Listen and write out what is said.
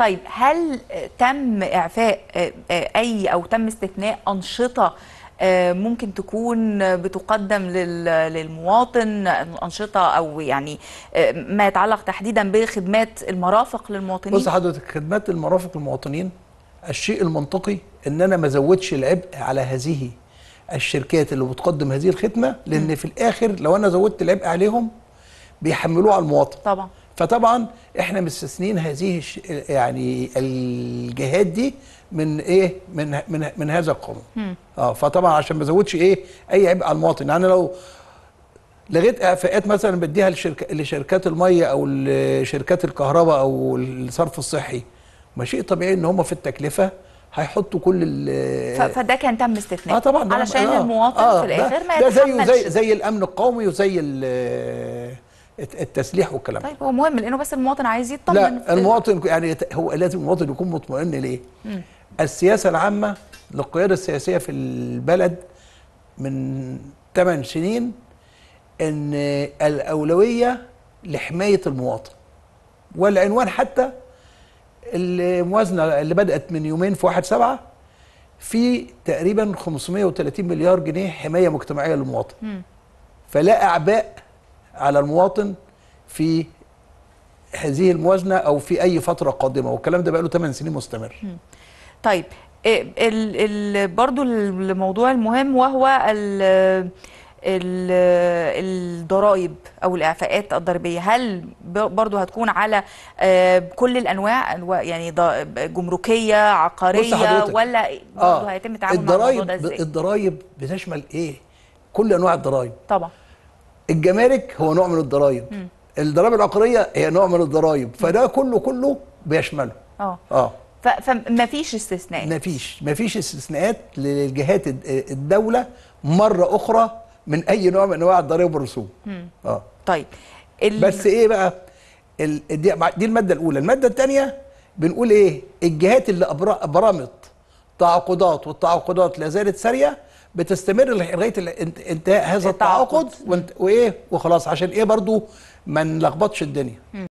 طيب هل تم إعفاء آه، آه، أي أو تم استثناء أنشطة آه، ممكن تكون بتقدم للمواطن أنشطة أو يعني ما يتعلق تحديدا بخدمات المرافق للمواطنين بص حضرتك خدمات المرافق للمواطنين الشيء المنطقي ان انا ما ازودش العبء على هذه الشركات اللي بتقدم هذه الخدمه لان م. في الاخر لو انا زودت العبء عليهم بيحملوه على المواطن طبعا فطبعا احنا مستثنين هذه يعني الجهات دي من ايه من من, من هذا القانون اه فطبعا عشان ما ازودش ايه اي عبء على المواطن يعني لو لغيت اعفاءات مثلا بديها لشركة لشركات الميه او لشركات الكهرباء او الصرف الصحي ما شيء طبيعي ان هم في التكلفه هيحطوا كل ال فده كان تم استثناء اه طبعا علشان آه المواطن آه في الاخر ما ده زيه زي زي الامن القومي وزي ال التسليح والكلام طيب هو مهم لانه بس المواطن عايز يطمن لا المواطن يعني هو لازم المواطن يكون مطمئن ليه؟ مم. السياسه العامه للقياده السياسيه في البلد من 8 سنين ان الاولويه لحمايه المواطن والعنوان حتى الموازنه اللي بدات من يومين في 1 7 في تقريبا 530 مليار جنيه حمايه مجتمعيه للمواطن فلا اعباء على المواطن في هذه الموازنه او في اي فتره قادمه والكلام ده بقى له 8 سنين مستمر. طيب إيه، برضو الموضوع المهم وهو الضرائب او الاعفاءات الضريبيه هل برضو هتكون على آه، كل الانواع يعني جمركيه عقاريه ولا آه، برضو آه هيتم التعامل مع الموضوع ده ازاي الضرائب بتشمل ايه كل انواع الضرائب طبعا الجمارك هو نوع من الضرايب الضرائب العقاريه هي نوع من الضرايب فده كله كله بيشمله اه اه فمفيش استثناءات مفيش مفيش استثناءات للجهات الدوله مره اخرى من اي نوع من انواع الضرايب والرسوم اه طيب ال... بس ايه بقى ال... دي, دي الماده الاولى الماده الثانيه بنقول ايه الجهات اللي برمت تعاقدات والتعاقدات لا زالت ساريه بتستمر لغايه انتهاء هذا التعاقد وايه وخلاص عشان ايه برضو ما نلخبطش الدنيا